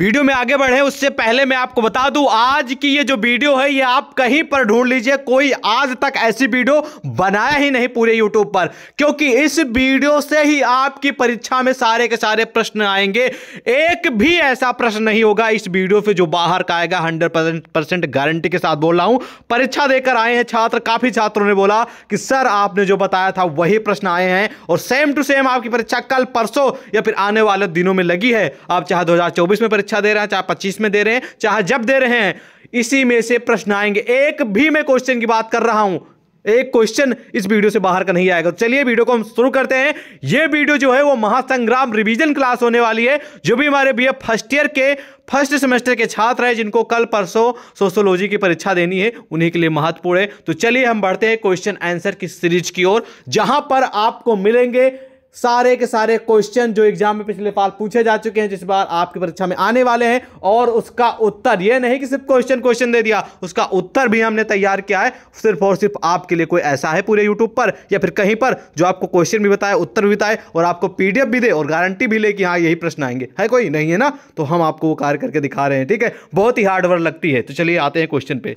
video में आगे बढ़े उससे पहले मैं आपको बता दूं आज की ये जो वीडियो है ये आप कहीं पर ढूंढ लीजिए कोई आज तक ऐसी वीडियो बनाया ही नहीं पूरे यूट्यूब पर क्योंकि इस वीडियो से ही आपकी परीक्षा में सारे के सारे प्रश्न आएंगे एक भी ऐसा प्रश्न नहीं होगा इस वीडियो से जो बाहर का आएगा हंड्रेड परसेंट गारंटी के साथ बोल रहा हूं परीक्षा देकर आए हैं छात्र काफी छात्रों ने बोला कि सर आपने जो बताया था वही प्रश्न आए हैं और सेम टू सेम आपकी परीक्षा कल परसों या फिर आने वाले दिनों में लगी है आप चाहे दो में परीक्षा परीक्षा दे रहे हैं चाहे पच्चीस में दे रहे हैं चाहे जब दे रहे हैं इसी में से प्रश्न आएंगे एक भी मैं क्वेश्चन की बात कर रहा हूं एक क्वेश्चन इस वीडियो से बाहर का नहीं आएगा तो चलिए वीडियो को हम शुरू करते हैं यह वीडियो जो है वो महासंग्राम रिवीजन क्लास होने वाली है जो भी हमारे बीए फर्स्ट ईयर के फर्स्ट सेमेस्टर के छात्र हैं जिनको कल परसों सोशोलॉजी की परीक्षा देनी है उन्हीं के लिए महत्वपूर्ण है तो चलिए हम बढ़ते हैं क्वेश्चन आंसर की सीरीज की ओर जहां पर आपको मिलेंगे सारे के सारे क्वेश्चन जो एग्जाम में पिछले साल पूछे जा चुके हैं जिस बार आपकी परीक्षा में आने वाले हैं और उसका उत्तर यह नहीं कि सिर्फ क्वेश्चन क्वेश्चन दे दिया उसका उत्तर भी हमने तैयार किया है सिर्फ और सिर्फ आपके लिए कोई ऐसा है पूरे यूट्यूब पर या फिर कहीं पर जो आपको क्वेश्चन भी बताए उत्तर भी बताए और आपको पीडीएफ भी दे और गारंटी भी ले कि हाँ यही प्रश्न आएंगे है कोई नहीं है ना तो हम आपको वो कार्य करके दिखा रहे हैं ठीक है बहुत ही हार्डवर्क लगती है तो चलिए आते हैं क्वेश्चन पे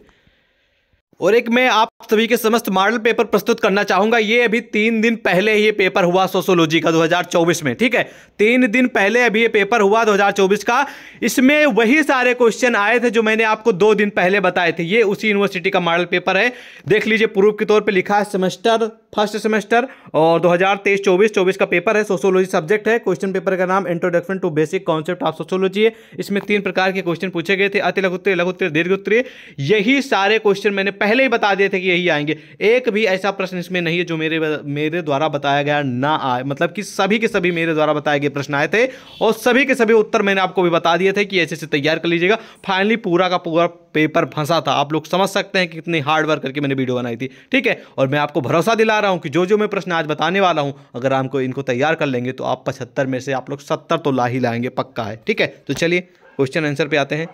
और एक मैं आप सभी के समस्त मॉडल पेपर प्रस्तुत करना चाहूंगा ये अभी तीन दिन पहले ही ये पेपर हुआ सोशोलॉजी का 2024 में ठीक है तीन दिन पहले अभी ये पेपर हुआ 2024 का इसमें वही सारे क्वेश्चन आए थे जो मैंने आपको दो दिन पहले बताए थे ये उसी यूनिवर्सिटी का मॉडल पेपर है देख लीजिए प्रूफ के तौर पर लिखा है सेमेस्टर फर्स्ट सेमेस्टर और दो हजार तेईस का पेपर है सोशोलॉजी सब्जेक्ट है क्वेश्चन पेपर का नाम introduction to basic concept of sociology है इसमें तीन प्रकार के क्वेश्चन पूछे गए थे अति लघुत्तरीय लघुत्तरीय दीर्घ यही सारे क्वेश्चन मैंने पहले पहले ही बता दिए थे कि यही आएंगे एक भी ऐसा प्रश्न इसमें नहीं है जो मेरे मेरे द्वारा बताया गया ना आए मतलब कि सभी के सभी मेरे द्वारा बताए गए प्रश्न आए थे और सभी के सभी उत्तर मैंने आपको भी बता दिए थे कि ऐसे से तैयार कर लीजिएगा फाइनली पूरा का पूरा पेपर फंसा था आप लोग समझ सकते हैं कि कितनी हार्ड वर्क करके मैंने वीडियो बनाई थी ठीक है और मैं आपको भरोसा दिला रहा हूँ कि जो जो मैं प्रश्न आज बताने वाला हूँ अगर आपको इनको तैयार कर लेंगे तो आप पचहत्तर में से आप लोग सत्तर तो ला ही लाएंगे पक्का है ठीक है तो चलिए क्वेश्चन आंसर पे आते हैं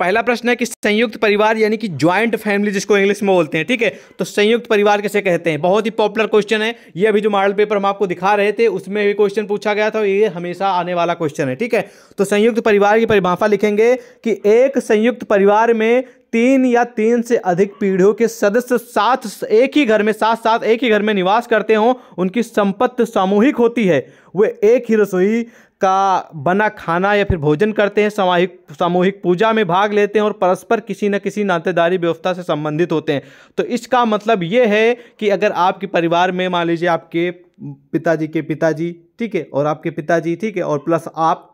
पहला प्रश्न है कि संयुक्त परिवार यानी कि ज्वाइंट फैमिली जिसको इंग्लिश में बोलते हैं ठीक है तो संयुक्त परिवार कैसे कहते हैं बहुत ही पॉपुलर क्वेश्चन है ये अभी जो मॉडल पेपर हम आपको दिखा रहे थे उसमें भी क्वेश्चन पूछा गया था ये हमेशा आने वाला क्वेश्चन है ठीक है तो संयुक्त परिवार की परिभाषा लिखेंगे कि एक संयुक्त परिवार में तीन या तीन से अधिक पीढ़ियों के सदस्य साथ एक ही घर में साथ साथ एक ही घर में निवास करते हों उनकी संपत्ति सामूहिक होती है वे एक ही रसोई का बना खाना या फिर भोजन करते हैं सामूहिक सामूहिक पूजा में भाग लेते हैं और परस्पर किसी न किसी नातेदारी व्यवस्था से संबंधित होते हैं तो इसका मतलब ये है कि अगर आपके परिवार में मान लीजिए आपके पिताजी के पिताजी ठीक है और आपके पिताजी ठीक है और प्लस आप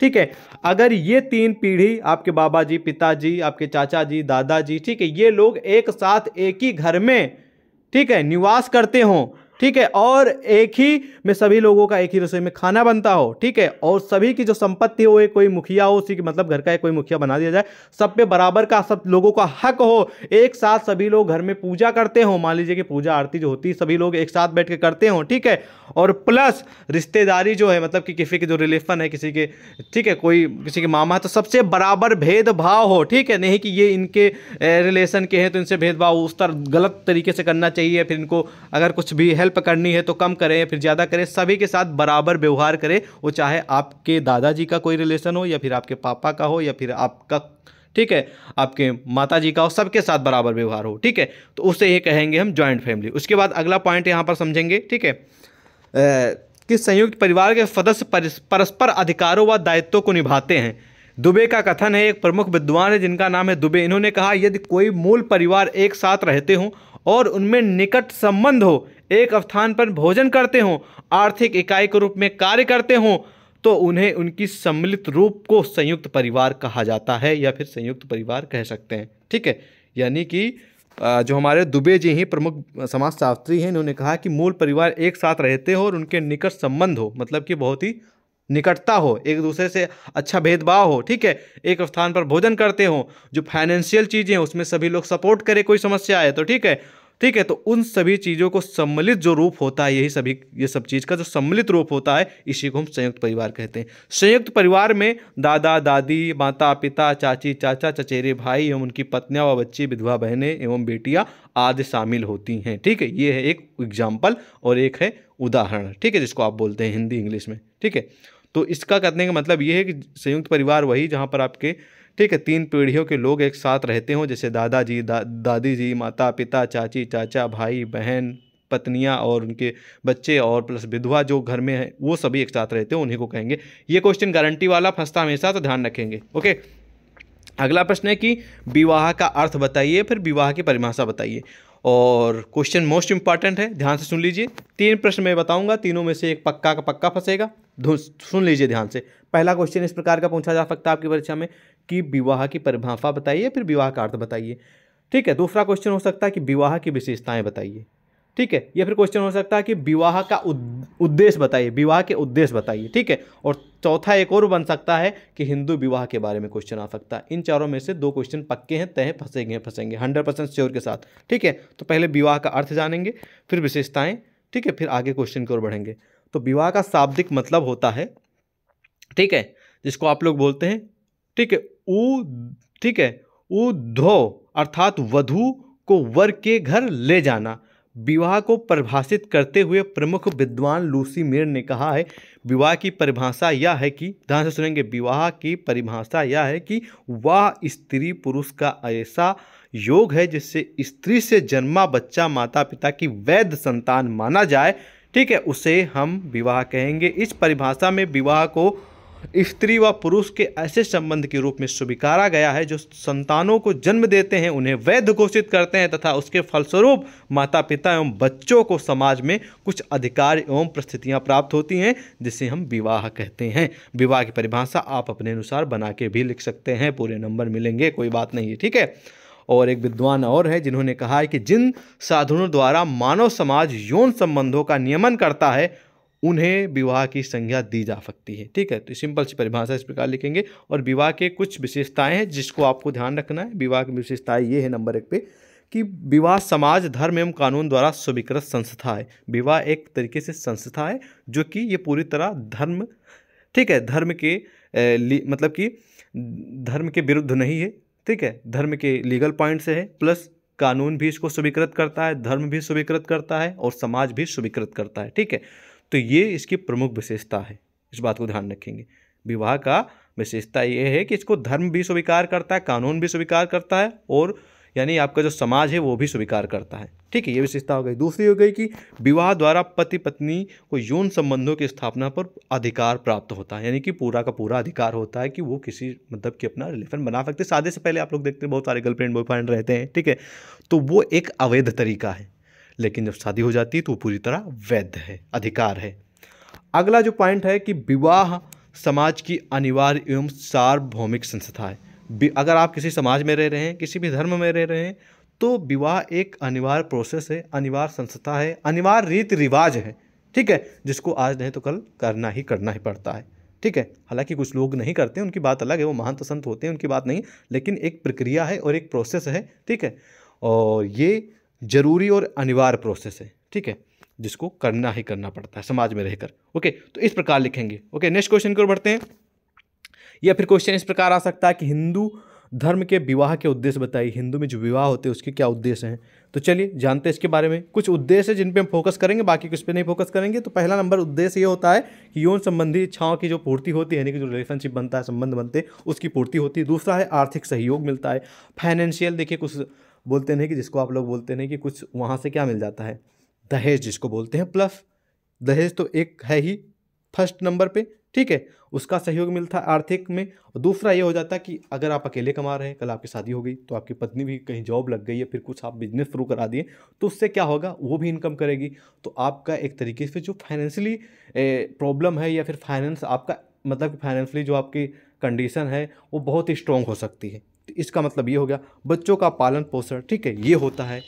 ठीक है अगर ये तीन पीढ़ी आपके बाबा जी पिताजी आपके चाचा जी दादाजी ठीक है ये लोग एक साथ एक ही घर में ठीक है निवास करते हों ठीक है और एक ही में सभी लोगों का एक ही रसोई में खाना बनता हो ठीक है और सभी की जो संपत्ति हो कोई मुखिया हो उसी के मतलब घर का कोई मुखिया बना दिया जाए सब पे बराबर का सब लोगों का हक हो एक साथ सभी लोग घर में पूजा करते हो मान लीजिए कि पूजा आरती जो होती है सभी लोग एक साथ बैठ के करते हो ठीक है और प्लस रिश्तेदारी जो है मतलब कि किसी के जो रिलेशन है किसी के ठीक है कोई किसी के मामा है तो सबसे बराबर भेदभाव हो ठीक है नहीं कि ये इनके रिलेशन के हैं तो इनसे भेदभाव उस तरह गलत तरीके से करना चाहिए फिर इनको अगर कुछ भी हेल्प करनी है तो कम करें या फिर ज़्यादा करें सभी के साथ बराबर व्यवहार करें वो चाहे आपके दादाजी का कोई रिलेशन हो या फिर आपके पापा का हो या फिर आपका ठीक है आपके माता जी का हो सबके साथ बराबर व्यवहार हो ठीक है तो उसे ये कहेंगे हम ज्वाइंट फैमिली उसके बाद अगला पॉइंट यहाँ पर समझेंगे ठीक है कि संयुक्त परिवार के सदस्य परस्पर अधिकारों व दायित्वों को निभाते हैं दुबे का कथन है एक प्रमुख विद्वान है जिनका नाम है दुबे इन्होंने कहा यदि कोई मूल परिवार एक साथ रहते हों और उनमें निकट संबंध हो एक स्थान पर भोजन करते हों आर्थिक इकाई के रूप में कार्य करते हों तो उन्हें उनकी सम्मिलित रूप को संयुक्त परिवार कहा जाता है या फिर संयुक्त परिवार कह सकते हैं ठीक है यानी कि जो हमारे दुबे जी हैं प्रमुख समाज शास्त्री हैं इन्होंने कहा कि मूल परिवार एक साथ रहते हो और उनके निकट संबंध हो मतलब कि बहुत ही निकटता हो एक दूसरे से अच्छा भेदभाव हो ठीक है एक स्थान पर भोजन करते हो जो फाइनेंशियल चीज़ें हैं उसमें सभी लोग सपोर्ट करें कोई समस्या आए तो ठीक है ठीक है तो उन सभी चीज़ों को सम्मिलित जो रूप होता है यही सभी ये सब चीज़ का जो सम्मिलित रूप होता है इसी को हम संयुक्त परिवार कहते हैं संयुक्त परिवार में दादा दादी माता पिता चाची चाचा चचेरे भाई एवं उनकी पत्नियां व बच्ची विधवा बहनें एवं बेटियां आदि शामिल होती हैं ठीक है ये है एक एग्जाम्पल और एक है उदाहरण ठीक है जिसको आप बोलते हैं हिंदी इंग्लिश में ठीक है तो इसका कहने का मतलब ये है कि संयुक्त परिवार वही जहाँ पर आपके ठीक है तीन पीढ़ियों के लोग एक साथ रहते हों जैसे दादाजी दा, दादी जी माता पिता चाची चाचा भाई बहन पत्नियाँ और उनके बच्चे और प्लस विधवा जो घर में है वो सभी एक साथ रहते हैं उन्हीं को कहेंगे ये क्वेश्चन गारंटी वाला फंसता हमेशा तो ध्यान रखेंगे ओके अगला प्रश्न है कि विवाह का अर्थ बताइए फिर विवाह की परिभाषा बताइए और क्वेश्चन मोस्ट इंपॉर्टेंट है ध्यान से सुन लीजिए तीन प्रश्न मैं बताऊंगा तीनों में से एक पक्का का पक्का फंसेगा सुन लीजिए ध्यान से पहला क्वेश्चन इस प्रकार का पूछा जा सकता है आपकी परीक्षा में कि विवाह की परिभाषा बताइए फिर विवाह का अर्थ बताइए ठीक है दूसरा क्वेश्चन हो सकता है कि विवाह की विशेषताएं बताइए ठीक है या फिर क्वेश्चन हो सकता है कि विवाह का उद्देश्य बताइए विवाह के उद्देश्य बताइए ठीक है और चौथा एक और बन सकता है कि हिंदू विवाह के बारे में क्वेश्चन आ सकता है इन चारों में से दो क्वेश्चन पक्के हैं तय फंसेंगे फंसेंगे हंड्रेड परसेंट श्योर के साथ ठीक है तो पहले विवाह का अर्थ जानेंगे फिर विशेषताएँ ठीक है फिर आगे क्वेश्चन की ओर बढ़ेंगे तो विवाह का शाब्दिक मतलब होता है ठीक है जिसको आप लोग बोलते हैं ठीक है उ ठीक है उधो अर्थात वधु को वर के घर ले जाना विवाह को परिभाषित करते हुए प्रमुख विद्वान लूसी मेर ने कहा है विवाह की परिभाषा यह है कि ध्यान से सुनेंगे विवाह की परिभाषा यह है कि वह स्त्री पुरुष का ऐसा योग है जिससे स्त्री से जन्मा बच्चा माता पिता की वैध संतान माना जाए ठीक है उसे हम विवाह कहेंगे इस परिभाषा में विवाह को स्त्री व पुरुष के ऐसे संबंध के रूप में स्वीकारा गया है जो संतानों को जन्म देते हैं उन्हें वैध घोषित करते हैं तथा उसके फलस्वरूप माता पिता एवं बच्चों को समाज में कुछ अधिकार एवं परिस्थितियाँ प्राप्त होती हैं जिसे हम विवाह कहते हैं विवाह की परिभाषा आप अपने अनुसार बना के भी लिख सकते हैं पूरे नंबर मिलेंगे कोई बात नहीं है ठीक है और एक विद्वान और है जिन्होंने कहा है कि जिन साधनों द्वारा मानव समाज यौन संबंधों का नियमन करता है उन्हें विवाह की संज्ञा दी जा सकती है ठीक है तो सिंपल सी परिभाषा इस प्रकार लिखेंगे और विवाह के कुछ विशेषताएं हैं जिसको आपको ध्यान रखना है विवाह की विशेषताएं ये है नंबर एक पे कि विवाह समाज धर्म एवं कानून द्वारा स्वीकृत संस्था है विवाह एक तरीके से संस्था है जो कि ये पूरी तरह धर्म ठीक है धर्म के ए, मतलब कि धर्म के विरुद्ध नहीं है ठीक है धर्म के लीगल पॉइंट से है प्लस कानून भी इसको स्वीकृत करता है धर्म भी स्वीकृत करता है और समाज भी स्वीकृत करता है ठीक है तो ये इसकी प्रमुख विशेषता है इस बात को ध्यान रखेंगे विवाह का विशेषता ये है कि इसको धर्म भी स्वीकार करता है कानून भी स्वीकार करता है और यानी आपका जो समाज है वो भी स्वीकार करता है ठीक है ये विशेषता हो गई दूसरी हो गई कि विवाह द्वारा पति पत्नी को यौन संबंधों की स्थापना पर अधिकार प्राप्त होता है यानी कि पूरा का पूरा अधिकार होता है कि वो किसी मतलब कि अपना रिलेशन बना सकते शादी से पहले आप लोग देखते हैं बहुत सारे गर्लफ्रेंड बॉयफ्रेंड रहते हैं ठीक है तो वो एक अवैध तरीका है लेकिन जब शादी हो जाती है तो वो पूरी तरह वैध है अधिकार है अगला जो पॉइंट है कि विवाह समाज की अनिवार्य एवं सार्वभौमिक संस्था है अगर आप किसी समाज में रह रहे हैं किसी भी धर्म में रह रहे हैं तो विवाह एक अनिवार्य प्रोसेस है अनिवार्य संस्था है अनिवार्य रीति रिवाज है ठीक है जिसको आज नहीं तो कल करना ही करना ही पड़ता है ठीक है हालांकि कुछ लोग नहीं करते उनकी बात अलग है वो महान संत होते हैं उनकी बात नहीं लेकिन एक प्रक्रिया है और एक प्रोसेस है ठीक है और ये ज़रूरी और अनिवार्य प्रोसेस है ठीक है जिसको करना ही करना पड़ता है समाज में रहकर ओके तो इस प्रकार लिखेंगे ओके नेक्स्ट क्वेश्चन की ओर बढ़ते हैं या फिर क्वेश्चन इस प्रकार आ सकता है कि हिंदू धर्म के विवाह के उद्देश्य बताइए हिंदू में जो विवाह होते हैं उसके क्या उद्देश्य हैं तो चलिए जानते हैं इसके बारे में कुछ उद्देश्य जिन पे हम फोकस करेंगे बाकी कुछ पे नहीं फोकस करेंगे तो पहला नंबर उद्देश्य ये होता है कि यौन संबंधी इच्छाओं की जो पूर्ति होती है यानी कि जो रिलेशनशिप बनता है संबंध बनते हैं उसकी पूर्ति होती है दूसरा है आर्थिक सहयोग मिलता है फाइनेंशियल देखिए कुछ बोलते नहीं कि जिसको आप लोग बोलते नहीं कि कुछ वहाँ से क्या मिल जाता है दहेज जिसको बोलते हैं प्लस दहेज तो एक है ही फर्स्ट नंबर पे ठीक है उसका सहयोग मिलता है आर्थिक में और दूसरा ये हो जाता है कि अगर आप अकेले कमा रहे हैं कल आपकी शादी हो गई तो आपकी पत्नी भी कहीं जॉब लग गई है फिर कुछ आप बिजनेस शुरू करा दिए तो उससे क्या होगा वो भी इनकम करेगी तो आपका एक तरीके से जो फाइनेंशियली प्रॉब्लम है या फिर फाइनेंस आपका मतलब फाइनेंशली जो आपकी कंडीशन है वो बहुत ही स्ट्रॉन्ग हो सकती है इसका मतलब ये हो गया बच्चों का पालन पोषण ठीक है ये होता है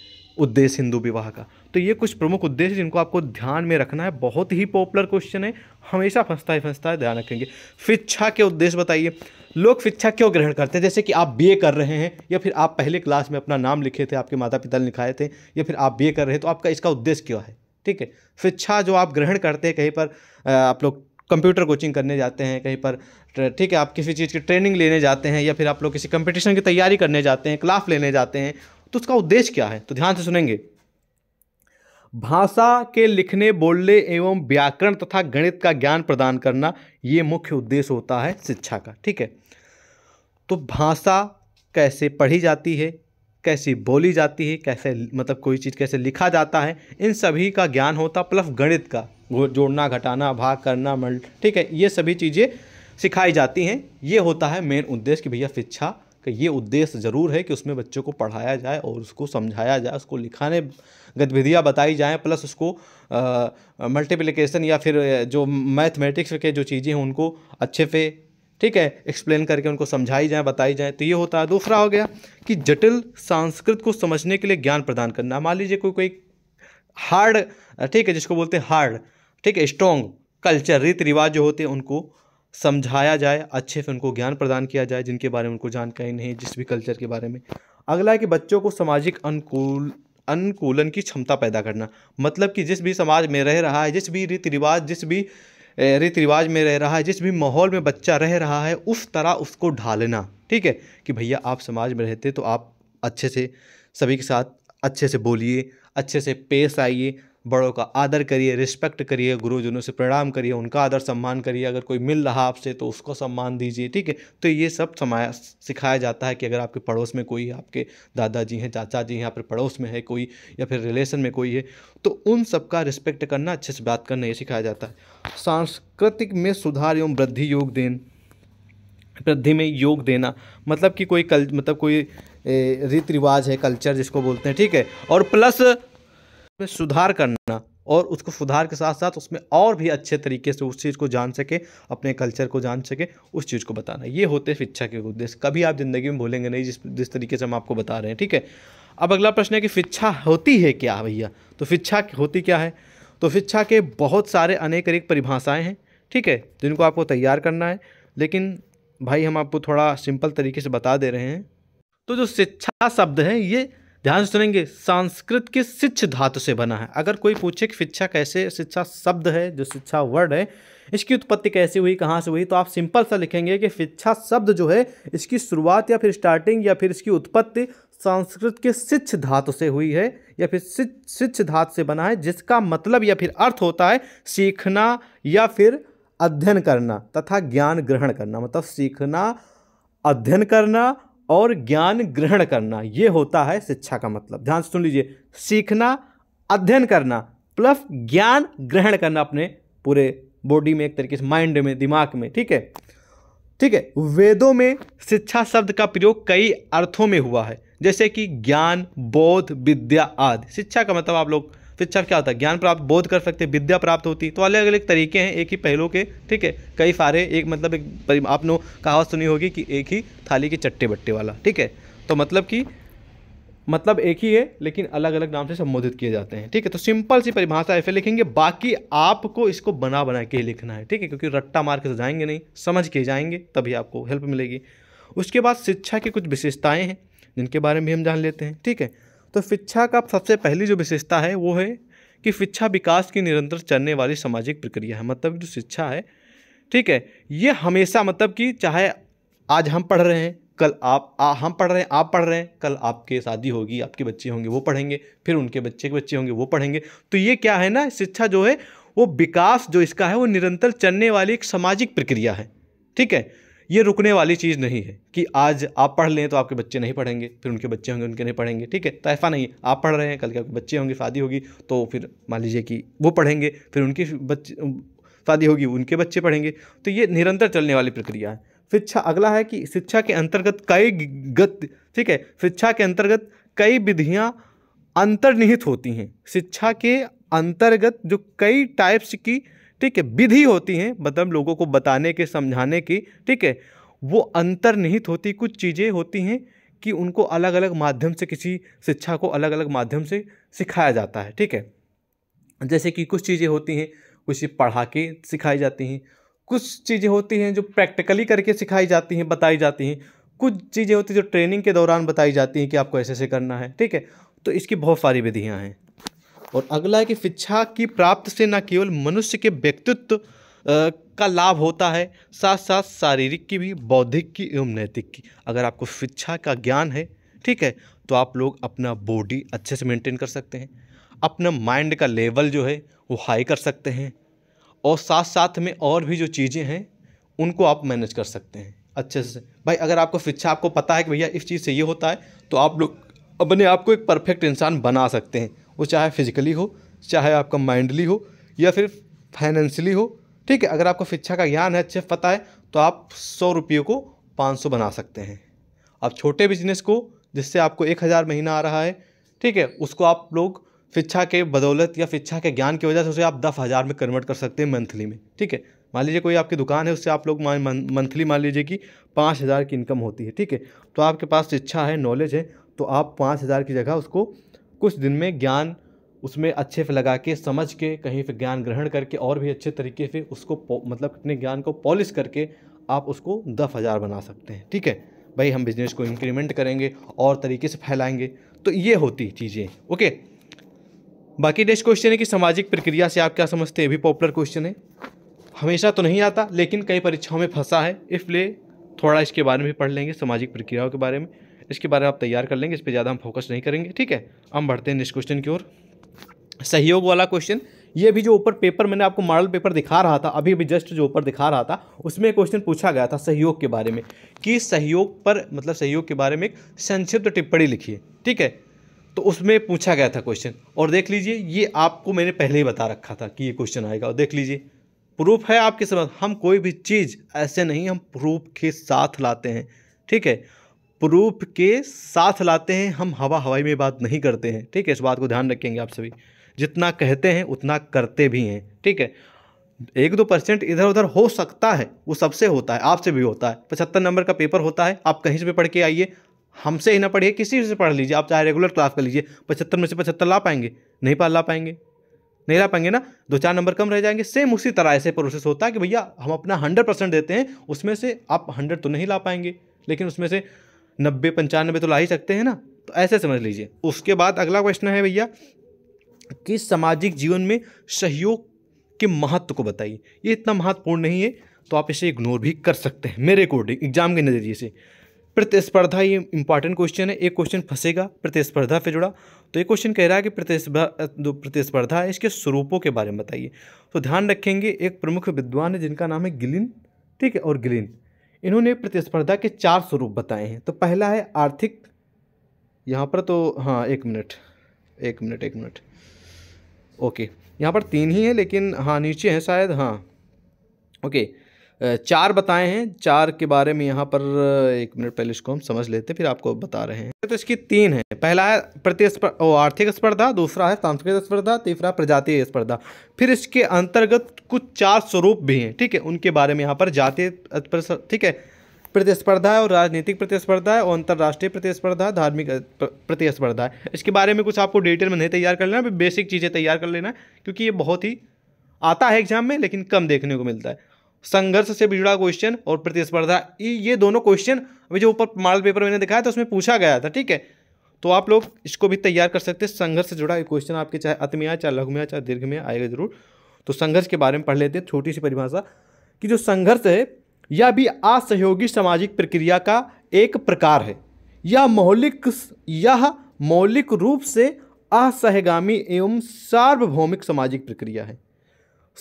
उद्देश्य हिंदू विवाह का तो ये कुछ प्रमुख उद्देश्य जिनको आपको ध्यान में रखना है बहुत ही पॉपुलर क्वेश्चन है हमेशा फंसता ही फंसता है ध्यान रखेंगे शिक्षा के उद्देश्य बताइए लोग शिक्षा क्यों ग्रहण करते हैं जैसे कि आप बीए कर रहे हैं या फिर आप पहले क्लास में अपना नाम लिखे थे आपके माता पिता ने लिखाए थे या फिर आप बीए कर रहे हैं तो आपका इसका उद्देश्य क्यों है ठीक है शिक्षा जो आप ग्रहण करते हैं कहीं पर आप लोग कंप्यूटर कोचिंग करने जाते हैं कहीं पर ठीक है आप किसी चीज़ की ट्रेनिंग लेने जाते हैं या फिर आप लोग किसी कंपटीशन की तैयारी करने जाते हैं क्लास लेने जाते हैं तो उसका उद्देश्य क्या है तो ध्यान से सुनेंगे भाषा के लिखने बोलने एवं व्याकरण तथा गणित का ज्ञान प्रदान करना ये मुख्य उद्देश्य होता है शिक्षा का ठीक है तो भाषा कैसे पढ़ी जाती है कैसी बोली जाती है कैसे मतलब कोई चीज़ कैसे लिखा जाता है इन सभी का ज्ञान होता प्लस गणित का जोड़ना घटाना भाग करना मल्ट ठीक है ये सभी चीज़ें सिखाई जाती हैं ये होता है मेन उद्देश्य कि भैया शिक्षा का ये उद्देश्य ज़रूर है कि उसमें बच्चों को पढ़ाया जाए और उसको समझाया जाए उसको लिखाने गतिविधियाँ बताई जाएँ प्लस उसको मल्टीप्लिकेशन या फिर जो मैथमेटिक्स के जो चीज़ें हैं उनको अच्छे से ठीक है एक्सप्लेन करके उनको समझाई जाए बताई जाए तो ये होता है दूसरा हो गया कि जटिल संस्कृत को समझने के लिए ज्ञान प्रदान करना मान लीजिए कोई कोई हार्ड ठीक है जिसको बोलते हैं हार्ड ठीक है स्ट्रॉन्ग कल्चर रीति रिवाज जो होते हैं उनको समझाया जाए अच्छे से उनको ज्ञान प्रदान किया जाए जिनके बारे में उनको जानकारी नहीं जिस भी कल्चर के बारे में अगला है कि बच्चों को सामाजिक अनुकूल अनुकूलन की क्षमता पैदा करना मतलब कि जिस भी समाज में रह रहा है जिस भी रीति रिवाज जिस भी रीति रिवाज में रह रहा है जिस भी माहौल में बच्चा रह रहा है उस तरह उसको ढालना ठीक है कि भैया आप समाज में रहते तो आप अच्छे से सभी के साथ अच्छे से बोलिए अच्छे से पेश आइए बड़ों का आदर करिए रिस्पेक्ट करिए गुरुजनों से प्रणाम करिए उनका आदर सम्मान करिए अगर कोई मिल रहा आपसे तो उसको सम्मान दीजिए ठीक है तो ये सब समाया सिखाया जाता है कि अगर आपके पड़ोस में कोई आपके दादाजी हैं चाचा जी हैं आपके पड़ोस में है कोई या फिर रिलेशन में कोई है तो उन सबका रिस्पेक्ट करना अच्छे से बात करना ये सिखाया जाता है सांस्कृतिक में सुधार एवं वृद्धि योग देन वृद्धि में योग देना मतलब कि कोई कल मतलब कोई रीति रिवाज है कल्चर जिसको बोलते हैं ठीक है और प्लस उसमें सुधार करना और उसको सुधार के साथ साथ उसमें और भी अच्छे तरीके से उस चीज़ को जान सके अपने कल्चर को जान सके उस चीज़ को बताना ये होते हैं शिक्षा के उद्देश्य कभी आप ज़िंदगी में भूलेंगे नहीं जिस जिस तरीके से हम आपको बता रहे हैं ठीक है अब अगला प्रश्न है कि शिक्षा होती है क्या भैया तो शिक्षा होती क्या है तो शिक्षा के बहुत सारे अनेक अनेक परिभाषाएँ हैं ठीक है जिनको आपको तैयार करना है लेकिन भाई हम आपको थोड़ा सिंपल तरीके से बता दे रहे हैं तो जो शिक्षा शब्द है ये ध्यान से सुनेंगे संस्कृत के शिक्ष धातु से बना है अगर कोई पूछे कि शिक्षा कैसे शिक्षा शब्द है जो शिक्षा वर्ड है इसकी उत्पत्ति कैसे हुई कहाँ से हुई तो आप सिंपल सा लिखेंगे कि शिक्षा शब्द जो है इसकी शुरुआत या फिर स्टार्टिंग या फिर इसकी उत्पत्ति संस्कृत के शिक्ष धातु से हुई है या फिर शिक्ष धातु से बना है जिसका मतलब या फिर अर्थ होता है सीखना या फिर अध्ययन करना तथा ज्ञान ग्रहण करना मतलब सीखना अध्ययन करना और ज्ञान ग्रहण करना ये होता है शिक्षा का मतलब ध्यान से सुन लीजिए सीखना अध्ययन करना प्लस ज्ञान ग्रहण करना अपने पूरे बॉडी में एक तरीके से माइंड में दिमाग में ठीक है ठीक है वेदों में शिक्षा शब्द का प्रयोग कई अर्थों में हुआ है जैसे कि ज्ञान बोध विद्या आदि शिक्षा का मतलब आप लोग शिक्षा क्या होता है ज्ञान प्राप्त बोध कर सकते विद्या प्राप्त होती तो अलग अलग तरीके हैं एक ही पहलू के ठीक है कई सारे एक मतलब एक आपने कहावत सुनी होगी कि एक ही थाली के चट्टे बट्टे वाला ठीक है तो मतलब कि मतलब एक ही है लेकिन अलग अलग नाम से संबोधित किए जाते हैं ठीक है तो सिंपल सी परिभाषा ऐसे लिखेंगे बाकी आपको इसको बना बना के लिखना है ठीक है क्योंकि रट्टा मार के तो जाएंगे नहीं समझ के जाएंगे तभी आपको हेल्प मिलेगी उसके बाद शिक्षा की कुछ विशेषताएँ हैं जिनके बारे में हम जान लेते हैं ठीक है तो शिक्षा का सबसे पहली जो विशेषता है वो है कि शिक्षा विकास की निरंतर चलने वाली सामाजिक प्रक्रिया है मतलब जो शिक्षा है ठीक है ये हमेशा मतलब कि चाहे आज हम पढ़ रहे हैं कल आप आ, हम पढ़ रहे हैं आप पढ़ रहे हैं कल आपके शादी होगी आपके बच्चे होंगे वो पढ़ेंगे फिर उनके बच्चे के बच्चे होंगे वो पढ़ेंगे तो ये क्या है ना शिक्षा जो है वो विकास जो इसका है वो निरंतर चलने वाली एक सामाजिक प्रक्रिया है ठीक है ये रुकने वाली चीज़ नहीं है कि आज आप पढ़ लें तो आपके बच्चे नहीं पढ़ेंगे फिर उनके बच्चे होंगे उनके नहीं पढ़ेंगे ठीक है तो ऐसा नहीं है आप पढ़ रहे हैं कल के आपके बच्चे होंगे शादी होगी तो फिर मान लीजिए कि वो पढ़ेंगे फिर उनकी बच्चे शादी होगी उनके बच्चे पढ़ेंगे तो ये निरंतर चलने वाली प्रक्रिया है शिक्षा अगला है कि शिक्षा के अंतर्गत कई गत ठीक है शिक्षा के अंतर्गत कई विधियाँ अंतर्निहित होती हैं शिक्षा के अंतर्गत जो कई टाइप्स की ठीक है विधि होती हैं मतलब लोगों को बताने के समझाने की ठीक है वो अंतर्निहित होती कुछ चीज़ें होती हैं कि उनको अलग अलग माध्यम से किसी शिक्षा को अलग अलग माध्यम से सिखाया जाता है ठीक है जैसे कि कुछ चीज़ें होती हैं कुछ पढ़ा के सिखाई जाती हैं कुछ चीज़ें होती हैं जो प्रैक्टिकली करके सिखाई जाती हैं बताई जाती हैं कुछ चीज़ें होती हैं जो ट्रेनिंग के दौरान बताई जाती हैं कि आपको ऐसे ऐसे करना है ठीक है तो इसकी बहुत सारी विधियाँ हैं और अगला है कि शिक्षा की प्राप्त से न केवल मनुष्य के व्यक्तित्व का लाभ होता है साथ साथ शारीरिक की भी बौद्धिक की एवं नैतिक की अगर आपको शिक्षा का ज्ञान है ठीक है तो आप लोग अपना बॉडी अच्छे से मेंटेन कर सकते हैं अपना माइंड का लेवल जो है वो हाई कर सकते हैं और साथ साथ में और भी जो चीज़ें हैं उनको आप मैनेज कर सकते हैं अच्छे से भाई अगर आपको शिक्षा आपको पता है कि भैया इस चीज़ से ये होता है तो आप लोग अपने आप को एक परफेक्ट इंसान बना सकते हैं वो चाहे फिजिकली हो चाहे आपका माइंडली हो या फिर फाइनेंशली हो ठीक है अगर आपको शिक्षा का ज्ञान है अच्छे पता है तो आप सौ रुपये को पाँच सौ बना सकते हैं आप छोटे बिजनेस को जिससे आपको एक हज़ार महीना आ रहा है ठीक है उसको आप लोग शिक्षा के बदौलत या शिक्षा के ज्ञान की वजह से उसे आप दस हज़ार में कन्वर्ट कर सकते हैं मंथली में ठीक है मान लीजिए कोई आपकी दुकान है उससे आप लोग मंथली मान लीजिए कि पाँच हज़ार की इनकम होती है ठीक है तो आपके पास शिक्षा है नॉलेज है तो आप पाँच हज़ार की जगह उसको कुछ दिन में ज्ञान उसमें अच्छे से लगा के समझ के कहीं फिर ज्ञान ग्रहण करके और भी अच्छे तरीके से उसको मतलब अपने ज्ञान को पॉलिश करके आप उसको दस हज़ार बना सकते हैं ठीक है भाई हम बिजनेस को इंक्रीमेंट करेंगे और तरीके से फैलाएंगे तो ये होती चीज़ें ओके बाकी नेक्स्ट क्वेश्चन है कि सामाजिक प्रक्रिया से आप क्या समझते हैं ये भी पॉपुलर क्वेश्चन है हमेशा तो नहीं आता लेकिन कई परीक्षाओं में फंसा है इसलिए थोड़ा इसके बारे में भी पढ़ लेंगे सामाजिक प्रक्रियाओं के बारे में इसके बारे में आप तैयार कर लेंगे इस पर ज़्यादा हम फोकस नहीं करेंगे ठीक है हम बढ़ते हैं नेक्स्ट क्वेश्चन की ओर सहयोग वाला क्वेश्चन ये भी जो ऊपर पेपर मैंने आपको मॉडल पेपर दिखा रहा था अभी भी जस्ट जो ऊपर दिखा रहा था उसमें क्वेश्चन पूछा गया था सहयोग के बारे में कि सहयोग पर मतलब सहयोग के बारे में एक संक्षिप्त टिप्पणी लिखिए ठीक है तो उसमें पूछा गया था क्वेश्चन और देख लीजिए ये आपको मैंने पहले ही बता रखा था कि ये क्वेश्चन आएगा और देख लीजिए प्रूफ है आपके समझ हम कोई भी चीज़ ऐसे नहीं हम प्रूफ के साथ लाते हैं ठीक है प्रूफ के साथ लाते हैं हम हवा हवाई में बात नहीं करते हैं ठीक है इस बात को ध्यान रखेंगे आप सभी जितना कहते हैं उतना करते भी हैं ठीक है एक दो परसेंट इधर उधर हो सकता है वो सबसे होता है आपसे भी होता है पचहत्तर नंबर का पेपर होता है आप कहीं से भी पढ़ के आइए हमसे ही ना पढ़िए किसी से पढ़ लीजिए आप चाहे रेगुलर क्लास कर लीजिए पचहत्तर में से पचहत्तर ला पाएंगे नहीं पा ला पाएंगे नहीं ला पाएंगे ना दो चार नंबर कम रह जाएंगे सेम उसी तरह ऐसे प्रोसेस होता है कि भैया हम अपना हंड्रेड परसेंट देते हैं उसमें से आप हंड्रेड तो नहीं ला पाएंगे लेकिन उसमें से नब्बे पंचानबे तो ला ही सकते हैं ना तो ऐसे समझ लीजिए उसके बाद अगला क्वेश्चन है भैया कि सामाजिक जीवन में सहयोग के महत्व को बताइए ये इतना महत्वपूर्ण नहीं है तो आप इसे इग्नोर भी कर सकते हैं मेरे अकॉर्डिंग एग्जाम के नज़रिए से प्रतिस्पर्धा ये इंपॉर्टेंट क्वेश्चन है एक क्वेश्चन फंसेगा प्रतिस्पर्धा से जुड़ा तो ये क्वेश्चन कह रहा है कि प्रतिस्पर्धा जो प्रतिस्पर्धा है इसके स्वरूपों के बारे में बताइए तो ध्यान रखेंगे एक प्रमुख विद्वान है जिनका नाम है गिलिन ठीक है और गिलिन इन्होंने प्रतिस्पर्धा के चार स्वरूप बताए हैं तो पहला है आर्थिक यहाँ पर तो हाँ एक मिनट एक मिनट एक मिनट ओके यहाँ पर तीन ही हैं लेकिन हाँ नीचे हैं शायद हाँ ओके चार बताए हैं चार के बारे में यहाँ पर एक मिनट पहले इसको हम समझ लेते हैं फिर आपको बता रहे हैं तो इसकी तीन है पहला है प्रतिस्पर्धा आर्थिक स्पर्धा दूसरा है सांस्कृतिक स्पर्धा तीसरा प्रजातीय स्पर्धा फिर इसके अंतर्गत कुछ चार स्वरूप भी हैं ठीक है उनके बारे में यहाँ पर जातीय ठीक है प्रतिस्पर्धा है और राजनीतिक प्रतिस्पर्धा है और अंतर्राष्ट्रीय प्रतिस्पर्धा है धार्मिक प्रतिस्पर्धा है इसके बारे में कुछ आपको डिटेल में नहीं तैयार कर लेना बेसिक चीज़ें तैयार कर लेना क्योंकि ये बहुत ही आता है एग्जाम में लेकिन कम देखने को मिलता है संघर्ष से भी जुड़ा क्वेश्चन और प्रतिस्पर्धा ये दोनों क्वेश्चन अभी जो ऊपर माल पेपर मैंने दिखाया था उसमें पूछा गया था ठीक है तो आप लोग इसको भी तैयार कर सकते हैं संघर्ष से जुड़ा क्वेश्चन आपके चाहे अत में आए चाहे लघु में आए चाहे दीर्घ में आएगा जरूर तो संघर्ष के बारे में पढ़ लेते हैं छोटी सी परिभाषा कि जो संघर्ष है यह भी असहयोगी सामाजिक प्रक्रिया का एक प्रकार है यह मौलिक यह मौलिक रूप से असहगामी एवं सार्वभौमिक सामाजिक प्रक्रिया है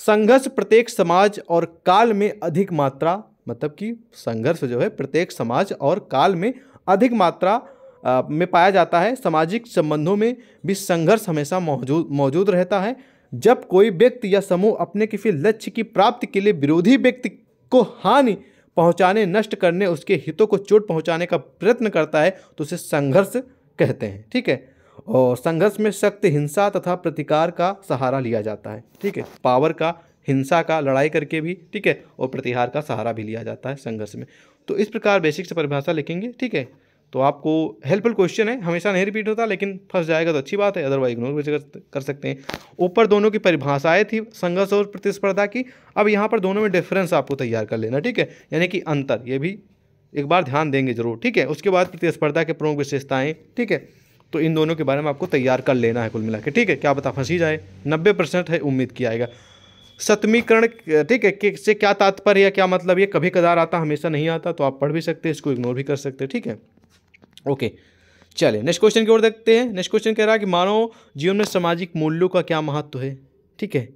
संघर्ष प्रत्येक समाज और काल में अधिक मात्रा मतलब कि संघर्ष जो है प्रत्येक समाज और काल में अधिक मात्रा में पाया जाता है सामाजिक संबंधों में भी संघर्ष हमेशा मौजूद मौजूद रहता है जब कोई व्यक्ति या समूह अपने किसी लक्ष्य की प्राप्ति के लिए विरोधी व्यक्ति को हानि पहुंचाने नष्ट करने उसके हितों को चोट पहुंचाने का प्रयत्न करता है तो उसे संघर्ष कहते हैं ठीक है और संघर्ष में शक्ति हिंसा तथा प्रतिकार का सहारा लिया जाता है ठीक है पावर का हिंसा का लड़ाई करके भी ठीक है और प्रतिहार का सहारा भी लिया जाता है संघर्ष में तो इस प्रकार बेसिक से परिभाषा लिखेंगे ठीक है तो आपको हेल्पफुल क्वेश्चन है हमेशा नहीं रिपीट होता लेकिन फंस जाएगा तो अच्छी बात है अदरवाइज इग्नोर भी कर सकते हैं ऊपर दोनों की परिभाषाएं थी संघर्ष और प्रतिस्पर्धा की अब यहाँ पर दोनों में डिफरेंस आपको तैयार कर लेना ठीक है यानी कि अंतर ये भी एक बार ध्यान देंगे जरूर ठीक है उसके बाद प्रतिस्पर्धा के प्रमुख विशेषताएँ ठीक है तो इन दोनों के बारे में आपको तैयार कर लेना है कुल मिला ठीक है क्या बता फंसी जाए नब्बे परसेंट है उम्मीद किया आएगा सतमीकरण ठीक है से क्या तात्पर्य या क्या मतलब ये कभी कदार आता हमेशा नहीं आता तो आप पढ़ भी सकते हैं इसको इग्नोर भी कर सकते हैं ठीक है ओके चलिए नेक्स्ट क्वेश्चन की ओर देखते हैं नेक्स्ट क्वेश्चन कह रहा है कि मानव जीवन में सामाजिक मूल्यों का क्या महत्व है ठीक है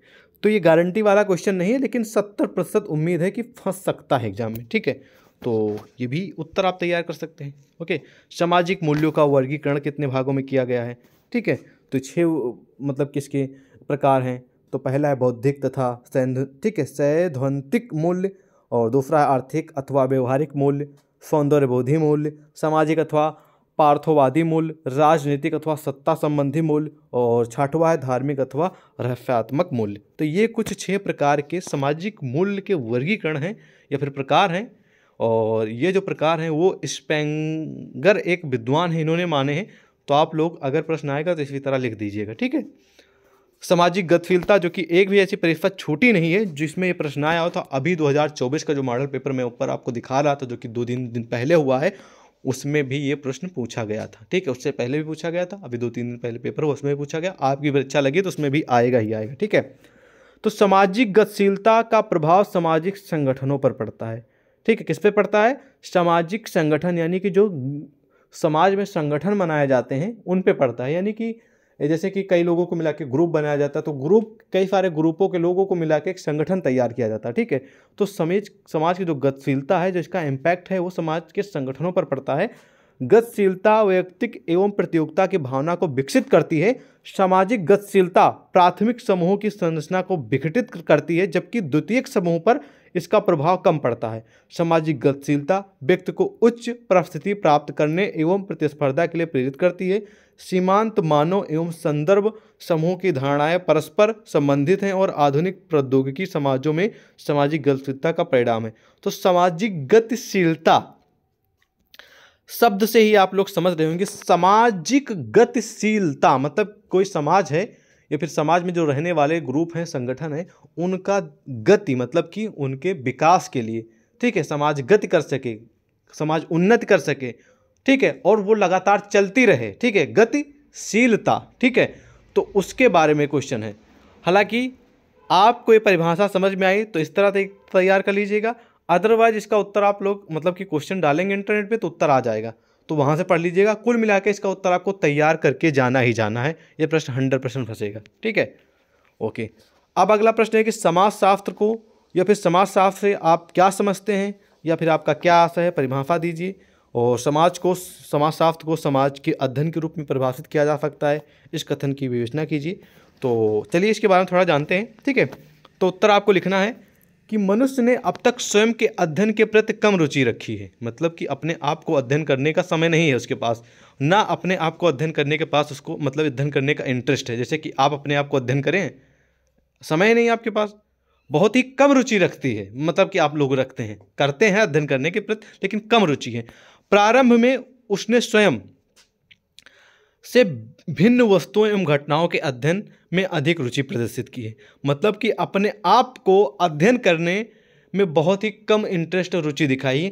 तो ये गारंटी वाला क्वेश्चन नहीं है लेकिन सत्तर प्रतिशत उम्मीद है कि फंस सकता है एग्जाम में ठीक है तो ये भी उत्तर आप तैयार कर सकते हैं ओके सामाजिक मूल्यों का वर्गीकरण कितने भागों में किया गया है ठीक है तो छः मतलब किसके प्रकार हैं तो पहला है बौद्धिक तथा सैद्ध ठीक है सैद्धांतिक मूल्य और दूसरा है आर्थिक अथवा व्यवहारिक मूल्य सौंदर्यबोधि मूल्य सामाजिक अथवा पार्थोवादी मूल्य राजनीतिक अथवा सत्ता संबंधी मूल्य और छाठवा है धार्मिक अथवा रहस्यात्मक मूल्य तो ये कुछ छः प्रकार के सामाजिक मूल्य के वर्गीकरण हैं या फिर प्रकार हैं और ये जो प्रकार हैं वो स्पेंगर एक विद्वान है इन्होंने माने हैं तो आप लोग अगर प्रश्न आएगा तो इसी तरह लिख दीजिएगा ठीक है सामाजिक गतिशीलता जो कि एक भी ऐसी परीक्षा छोटी नहीं है जिसमें ये प्रश्न आया हो तो अभी 2024 का जो मॉडल पेपर मैं ऊपर आपको दिखा रहा था जो कि दो तीन दिन पहले हुआ है उसमें भी ये प्रश्न पूछा गया था ठीक है उससे पहले भी पूछा गया था अभी दो तीन दिन पहले पेपर हुआ उसमें भी पूछा गया आपकी परीक्षा लगी तो उसमें भी आएगा ही आएगा ठीक है तो सामाजिक गतिशीलता का प्रभाव सामाजिक संगठनों पर पड़ता है ठीक है किस पे पड़ता है सामाजिक संगठन यानी कि जो समाज में संगठन बनाए जाते हैं उन पे पड़ता है यानी कि जैसे कि कई लोगों को मिला के ग्रुप बनाया जाता है तो ग्रुप कई सारे ग्रुपों के लोगों को मिला के एक संगठन तैयार किया जाता है ठीक है तो समेज समाज की जो गतिशीलता है जो इसका इम्पैक्ट है वो समाज के संगठनों पर पड़ता है गतिशीलता व्यक्तिक एवं प्रतियोगिता की भावना को विकसित करती है सामाजिक गतिशीलता प्राथमिक समूहों की संरचना को विघटित करती है जबकि द्वितीयक समूह पर इसका प्रभाव कम पड़ता है सामाजिक गतिशीलता व्यक्ति को उच्च परिस्थिति प्राप्त करने एवं प्रतिस्पर्धा के लिए प्रेरित करती है सीमांत मानव एवं संदर्भ समूह की धारणाएं परस्पर संबंधित हैं और आधुनिक प्रौद्योगिकी समाजों में सामाजिक गतिशीलता का परिणाम है तो सामाजिक गतिशीलता शब्द से ही आप लोग समझ रहे होंगे सामाजिक गतिशीलता मतलब कोई समाज है या फिर समाज में जो रहने वाले ग्रुप हैं संगठन हैं उनका गति मतलब कि उनके विकास के लिए ठीक है समाज गति कर सके समाज उन्नत कर सके ठीक है और वो लगातार चलती रहे ठीक है गतिशीलता ठीक है तो उसके बारे में क्वेश्चन है हालांकि आपको ये परिभाषा समझ में आई तो इस तरह तैयार कर लीजिएगा अदरवाइज इसका उत्तर आप लोग मतलब कि क्वेश्चन डालेंगे इंटरनेट पे तो उत्तर आ जाएगा तो वहाँ से पढ़ लीजिएगा कुल मिला के इसका उत्तर आपको तैयार करके जाना ही जाना है ये प्रश्न हंड्रेड परसेंट फंसेगा ठीक है ओके अब अगला प्रश्न है कि समाजशास्त्र को या फिर समाजशास्त्र से आप क्या समझते हैं या फिर आपका क्या आशा है परिभाषा दीजिए और समाज को समाजशास्त्र को समाज के अध्ययन के रूप में परिभाषित किया जा सकता है इस कथन की विवेचना कीजिए तो चलिए इसके बारे में थोड़ा जानते हैं ठीक है तो उत्तर आपको लिखना है कि मनुष्य ने अब तक स्वयं के अध्ययन के प्रति कम रुचि रखी है मतलब कि अपने आप को अध्ययन करने का समय नहीं है उसके पास ना अपने आप को अध्ययन करने के पास उसको मतलब अध्ययन करने का इंटरेस्ट है जैसे कि आप अपने आप को अध्ययन करें समय नहीं आपके पास बहुत ही कम रुचि रखती है मतलब कि आप लोग रखते हैं करते हैं अध्ययन करने के प्रति लेकिन कम रुचि है प्रारंभ में उसने स्वयं से भिन्न वस्तुओं एवं घटनाओं के अध्ययन में अधिक रुचि प्रदर्शित की है मतलब कि अपने आप को अध्ययन करने में बहुत ही कम इंटरेस्ट और रुचि दिखाई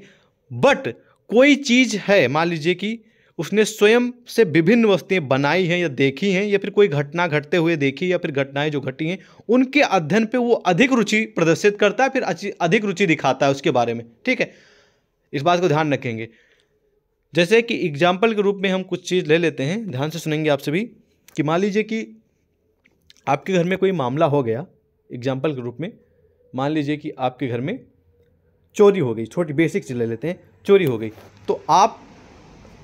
बट कोई चीज़ है मान लीजिए कि उसने स्वयं से विभिन्न वस्तुएं बनाई हैं या देखी हैं या फिर कोई घटना घटते हुए देखी या फिर घटनाएं जो घटी हैं उनके अध्ययन पे वो अधिक रुचि प्रदर्शित करता है फिर अधिक रुचि दिखाता है उसके बारे में ठीक है इस बात को ध्यान रखेंगे जैसे कि एग्जाम्पल के रूप में हम कुछ चीज़ ले लेते हैं ध्यान से सुनेंगे आप सभी कि मान लीजिए कि आपके घर में कोई मामला हो गया एग्जाम्पल के रूप में मान लीजिए कि आपके घर में चोरी हो गई छोटी बेसिक चीज़ ले लेते हैं चोरी हो गई तो आप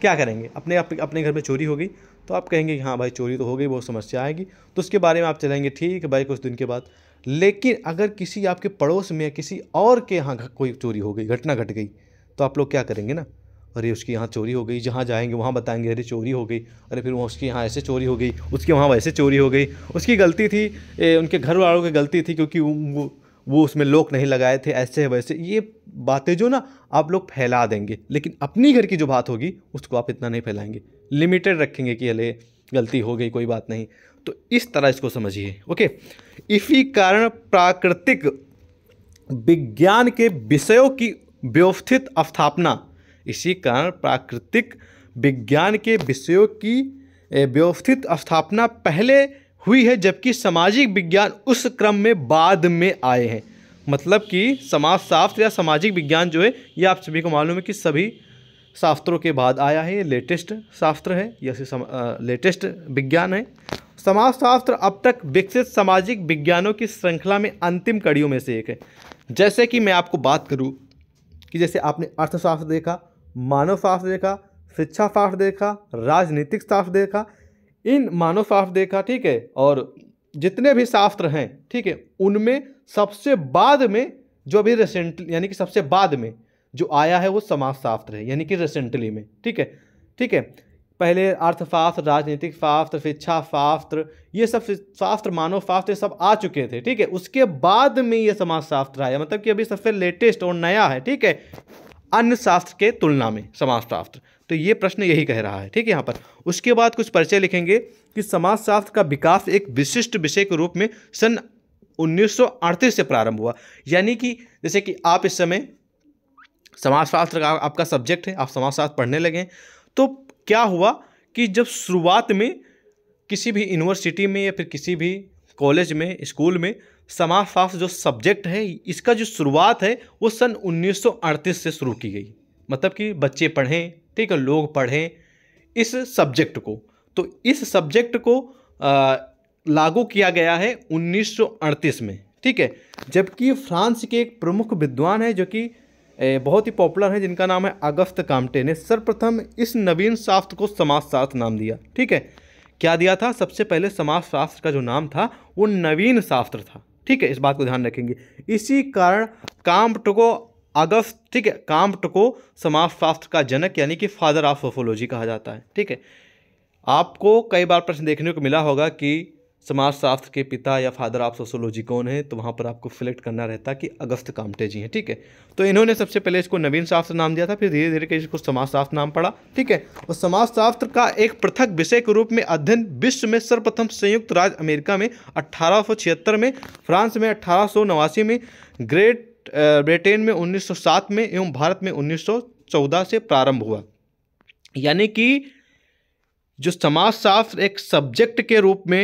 क्या करेंगे अपने आप अपने घर में चोरी हो गई तो आप कहेंगे कि हाँ भाई चोरी तो हो गई बहुत समस्या आएगी तो उसके बारे में आप चलेंगे ठीक है भाई कुछ दिन के बाद लेकिन अगर किसी आपके पड़ोस में या किसी और के यहाँ कोई चोरी हो गई घटना घट गई तो आप लोग क्या करेंगे ना अरे उसकी यहाँ चोरी हो गई जहाँ जाएंगे वहाँ बताएंगे अरे चोरी हो गई अरे फिर वहाँ उसकी यहाँ ऐसे चोरी हो गई उसकी वहाँ वैसे चोरी हो गई उसकी गलती थी ए, उनके घर वालों की गलती थी क्योंकि वो वो उसमें लोक नहीं लगाए थे ऐसे वैसे ये बातें जो ना आप लोग फैला देंगे लेकिन अपनी घर की जो बात होगी उसको आप इतना नहीं फैलाएंगे लिमिटेड रखेंगे कि अले गलती हो गई कोई बात नहीं तो इस तरह इसको समझिए ओके इसी कारण प्राकृतिक विज्ञान के विषयों की व्यवस्थित स्थापना इसी कारण प्राकृतिक विज्ञान के विषयों की व्यवस्थित स्थापना पहले हुई है जबकि सामाजिक विज्ञान उस क्रम में बाद में आए हैं मतलब कि समाजशास्त्र या सामाजिक विज्ञान जो है ये आप सभी को मालूम है कि सभी शास्त्रों के बाद आया है ये लेटेस्ट शास्त्र है या फिर लेटेस्ट विज्ञान है समाजशास्त्र अब तक विकसित सामाजिक विज्ञानों की श्रृंखला में अंतिम कड़ियों में से एक है जैसे कि मैं आपको बात करूँ कि जैसे आपने अर्थशास्त्र देखा मानव शास्त्र देखा शिक्षा स्वास्थ्य देखा राजनीतिक शास्त्र देखा इन मानव शास्त्र देखा ठीक है और जितने भी शास्त्र हैं ठीक है उनमें सबसे बाद में जो अभी रिसेंटली यानी कि सबसे बाद में जो आया है वो समाज शास्त्र है यानी कि रिसेंटली में ठीक है ठीक है पहले अर्थशास्त्र राजनीतिक शास्त्र शिक्षा शास्त्र ये सब शास्त्र मानव शास्त्र सब आ चुके थे ठीक है उसके बाद में ये समाज शास्त्र आया मतलब कि अभी सबसे लेटेस्ट और नया है ठीक है अन्य शास्त्र के तुलना में समाजशास्त्र तो ये प्रश्न यही कह रहा है ठीक है यहाँ पर उसके बाद कुछ परिचय लिखेंगे कि समाजशास्त्र का विकास एक विशिष्ट विषय के रूप में सन 1938 से प्रारंभ हुआ यानी कि जैसे कि आप इस समय समाजशास्त्र का आपका सब्जेक्ट है आप समाजशास्त्र पढ़ने लगे तो क्या हुआ कि जब शुरुआत में किसी भी यूनिवर्सिटी में या फिर किसी भी कॉलेज में स्कूल में समाजशास्त्र जो सब्जेक्ट है इसका जो शुरुआत है वो सन 1938 से शुरू की गई मतलब कि बच्चे पढ़ें ठीक है लोग पढ़ें इस सब्जेक्ट को तो इस सब्जेक्ट को आ, लागू किया गया है 1938 में ठीक है जबकि फ्रांस के एक प्रमुख विद्वान है जो कि बहुत ही पॉपुलर है जिनका नाम है अगस्त कामटे ने सर्वप्रथम इस नवीन शास्त्र को समाजशास्त्र नाम दिया ठीक है क्या दिया था सबसे पहले समाजशास्त्र का जो नाम था वो नवीन शास्त्र था ठीक है इस बात को ध्यान रखेंगे इसी कारण काम्प्ट को अगस्त ठीक है काम्प्ट को समाजशास्त्र का जनक यानी कि फादर ऑफ सोफोलॉजी कहा जाता है ठीक है आपको कई बार प्रश्न देखने को मिला होगा कि समाजशास्त्र के पिता या फादर ऑफ सोशोलॉजी कौन है तो वहाँ पर आपको सिलेक्ट करना रहता कि अगस्त कामटे जी हैं ठीक है तो इन्होंने सबसे पहले इसको नवीन शास्त्र नाम दिया था फिर धीरे धीरे इसको समाजशास्त्र नाम पड़ा ठीक है और समाजशास्त्र का एक पृथक विषय के रूप में अध्ययन विश्व में सर्वप्रथम संयुक्त राज्य अमेरिका में अट्ठारह में फ्रांस में अट्ठारह में ग्रेट ब्रिटेन में उन्नीस में एवं भारत में उन्नीस से प्रारंभ हुआ यानी कि जो समाजशास्त्र एक सब्जेक्ट के रूप में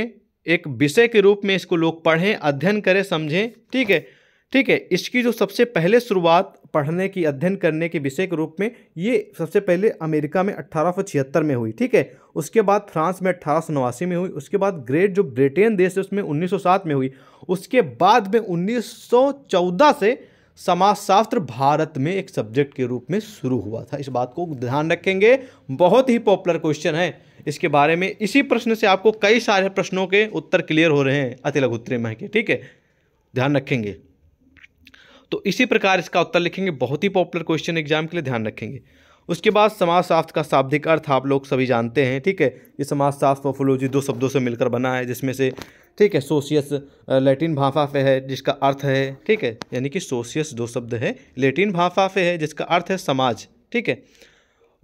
एक विषय के रूप में इसको लोग पढ़ें अध्ययन करें समझें ठीक है ठीक है इसकी जो सबसे पहले शुरुआत पढ़ने की अध्ययन करने के विषय के रूप में ये सबसे पहले अमेरिका में अट्ठारह में हुई ठीक है उसके बाद फ्रांस में अट्ठारह में हुई उसके बाद ग्रेट जो ब्रिटेन देश है उसमें 1907 में हुई उसके बाद में 1914 से समाजशास्त्र भारत में एक सब्जेक्ट के रूप में शुरू हुआ था इस बात को ध्यान रखेंगे बहुत ही पॉपुलर क्वेश्चन है इसके बारे में इसी प्रश्न से आपको कई सारे प्रश्नों के उत्तर क्लियर हो रहे हैं अति लघु मह के ठीक है ध्यान रखेंगे तो इसी प्रकार इसका उत्तर लिखेंगे बहुत ही पॉपुलर क्वेश्चन एग्जाम के लिए ध्यान रखेंगे उसके बाद समाजशास्त्र का शाब्दिक अर्थ आप लोग सभी जानते हैं ठीक है ये समाजशास्त्र पॉफोलॉजी दो शब्दों से मिलकर बना है जिसमें से ठीक है सोशियस लैटिन भाषा से है जिसका अर्थ है ठीक है यानी कि सोशियस दो शब्द है लैटिन भाषा से है जिसका अर्थ है समाज ठीक है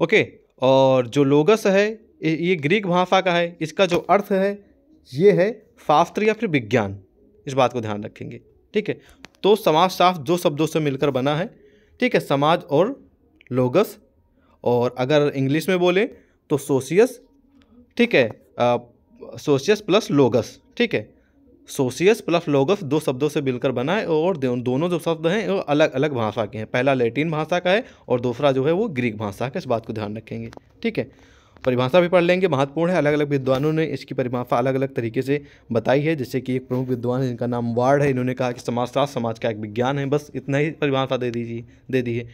ओके और जो लोगस है ये ग्रीक भाषा का है इसका जो अर्थ है ये है शास्त्र या फिर विज्ञान इस बात को ध्यान रखेंगे ठीक है तो समाज शास्त्र दो शब्दों से मिलकर बना है ठीक है समाज और लोगस और अगर इंग्लिश में बोले तो सोशियस ठीक है सोशियस प्लस लोगस ठीक है सोशियस प्लस लोगस दो शब्दों से मिलकर बना है और दोनों जो शब्द हैं वो अलग अलग भाषा के हैं पहला लैटिन भाषा का है और दूसरा जो है वो ग्रीक भाषा का इस बात को ध्यान रखेंगे ठीक है परिभाषा भी पढ़ लेंगे महत्वपूर्ण है अलग अलग विद्वानों ने इसकी परिभाषा अलग अलग तरीके से बताई है जैसे कि एक प्रमुख विद्वान है जिनका नाम वार्ड है इन्होंने कहा कि समाजशास्त्र समाज का एक विज्ञान है बस इतना ही परिभाषा दे दीजिए दे दी है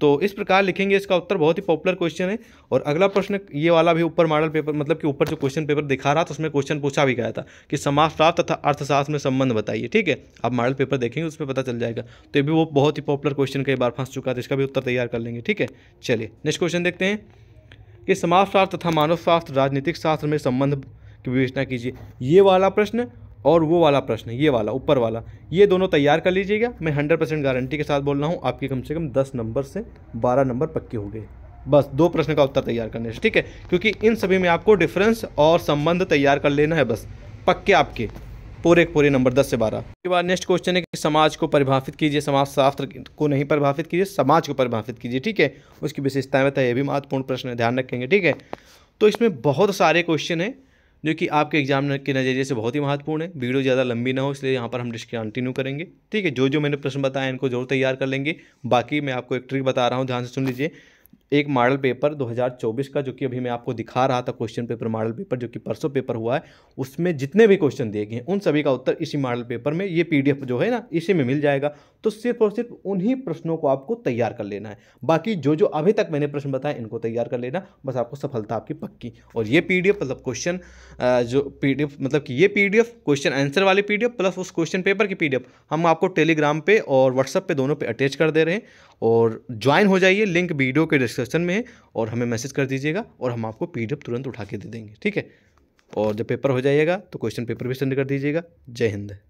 तो इस प्रकार लिखेंगे इसका उत्तर बहुत ही पॉपुलर क्वेश्चन है और अगला प्रश्न ये वाला भी ऊपर मॉडल पेपर मतलब कि ऊपर जो क्वेश्चन पेपर दिखा रहा था उसमें क्वेश्चन पूछा भी गया था कि समाजशास्त्र तथा अर्थशास्त्र में संबंध बताइए ठीक है आप मॉडल पेपर देखेंगे उसमें पता चल जाएगा तो ये भी वो बहुत ही पॉपुलर क्वेश्चन कई बार फंस चुका था तो इसका भी उत्तर तैयार कर लेंगे ठीक है चलिए नेक्स्ट क्वेश्चन देखते हैं कि समाजशास्त्र तथा मानव शास्त्र राजनीतिक शास्त्र में संबंध की विवेचना कीजिए ये वाला प्रश्न और वो वाला प्रश्न ये वाला ऊपर वाला ये दोनों तैयार कर लीजिएगा मैं हंड्रेड परसेंट गारंटी के साथ बोल रहा हूँ आपके कम से कम दस नंबर से बारह नंबर पक्के हो गए बस दो प्रश्न का उत्तर तैयार करने से ठीक है क्योंकि इन सभी में आपको डिफरेंस और संबंध तैयार कर लेना है बस पक्के आपके पूरे पूरे नंबर दस से बारह उसके बाद नेक्स्ट क्वेश्चन है कि समाज को परिभाषित कीजिए समाज शास्त्र को नहीं परिभाषित कीजिए समाज को परिभाषित कीजिए ठीक है उसकी विशेषताएं बताइए ये भी महत्वपूर्ण प्रश्न है ध्यान रखेंगे ठीक है तो इसमें बहुत सारे क्वेश्चन हैं जो कि आपके एग्जाम के नज़रिए से बहुत ही महत्वपूर्ण है वीडियो ज़्यादा लंबी ना हो इसलिए यहाँ पर हम कंटिन्यू करेंगे ठीक है जो जो मैंने प्रश्न बताया इनको जरूर तैयार कर लेंगे बाकी मैं आपको एक ट्रिक बता रहा हूँ ध्यान से सुन लीजिए एक मॉडल पेपर 2024 का जो कि अभी मैं आपको दिखा रहा था क्वेश्चन पेपर मॉडल पेपर जो कि परसों पेपर हुआ है उसमें जितने भी क्वेश्चन दिए गए हैं उन सभी का उत्तर इसी मॉडल पेपर में ये पीडीएफ जो है ना इसी में मिल जाएगा तो सिर्फ और सिर्फ उन्हीं प्रश्नों को आपको तैयार कर लेना है बाकी जो जो अभी तक मैंने प्रश्न बताए इनको तैयार कर लेना बस आपको सफलता आपकी पक्की और ये पी मतलब क्वेश्चन जो पी मतलब कि ये पी क्वेश्चन आंसर वाली पी प्लस उस क्वेश्चन पेपर की पी हम आपको टेलीग्राम पर और व्हाट्सअप पर दोनों पर अटैच कर दे रहे हैं और ज्वाइन हो जाइए लिंक वीडियो के डिस्क्रिप्शन डिस्क्रिप्शन में है और हमें मैसेज कर दीजिएगा और हम आपको पी तुरंत उठा के दे देंगे ठीक है और जब पेपर हो जाएगा तो क्वेश्चन पेपर भी सेंड कर दीजिएगा जय हिंद